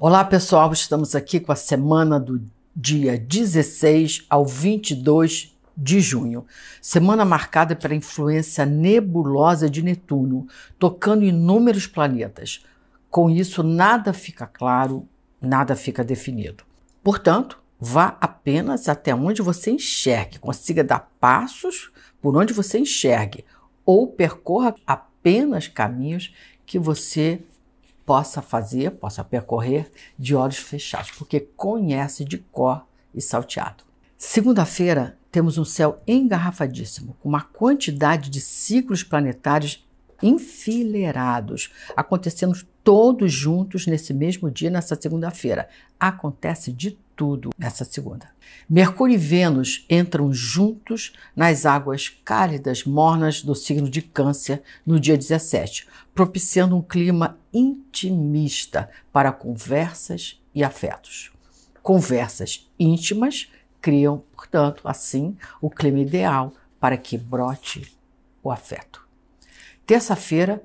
Olá pessoal, estamos aqui com a semana do dia 16 ao 22 de junho, semana marcada pela influência nebulosa de Netuno, tocando inúmeros planetas. Com isso, nada fica claro, nada fica definido. Portanto, vá apenas até onde você enxergue, consiga dar passos por onde você enxergue ou percorra apenas caminhos que você possa fazer, possa percorrer de olhos fechados, porque conhece de cor e salteado. Segunda-feira, temos um céu engarrafadíssimo, com uma quantidade de ciclos planetários enfileirados, acontecendo todos juntos nesse mesmo dia, nessa segunda-feira. Acontece de tudo nessa segunda. Mercúrio e Vênus entram juntos nas águas cálidas, mornas do signo de Câncer no dia 17, propiciando um clima intimista para conversas e afetos. Conversas íntimas criam, portanto, assim, o clima ideal para que brote o afeto. Terça-feira,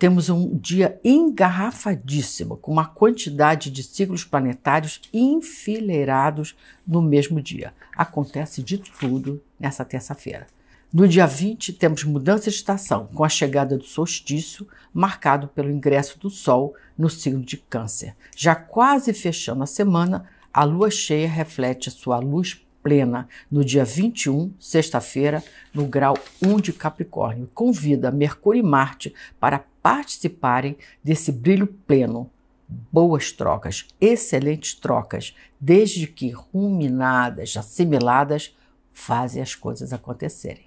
temos um dia engarrafadíssimo, com uma quantidade de ciclos planetários enfileirados no mesmo dia. Acontece de tudo nessa terça-feira. No dia 20, temos mudança de estação, com a chegada do solstício, marcado pelo ingresso do Sol no signo de Câncer. Já quase fechando a semana, a lua cheia reflete a sua luz plena no dia 21, sexta-feira, no grau 1 de Capricórnio. Convida Mercúrio e Marte para participarem desse brilho pleno. Boas trocas, excelentes trocas, desde que ruminadas, assimiladas, fazem as coisas acontecerem.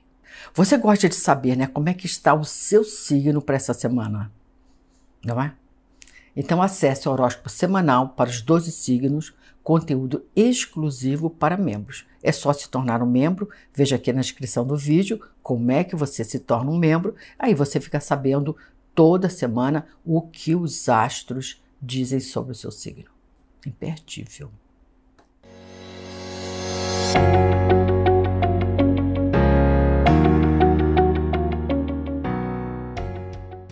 Você gosta de saber, né, como é que está o seu signo para essa semana? Não é? Então acesse o horóscopo semanal para os 12 signos conteúdo exclusivo para membros. É só se tornar um membro, veja aqui na descrição do vídeo como é que você se torna um membro, aí você fica sabendo toda semana o que os astros dizem sobre o seu signo. Impertível.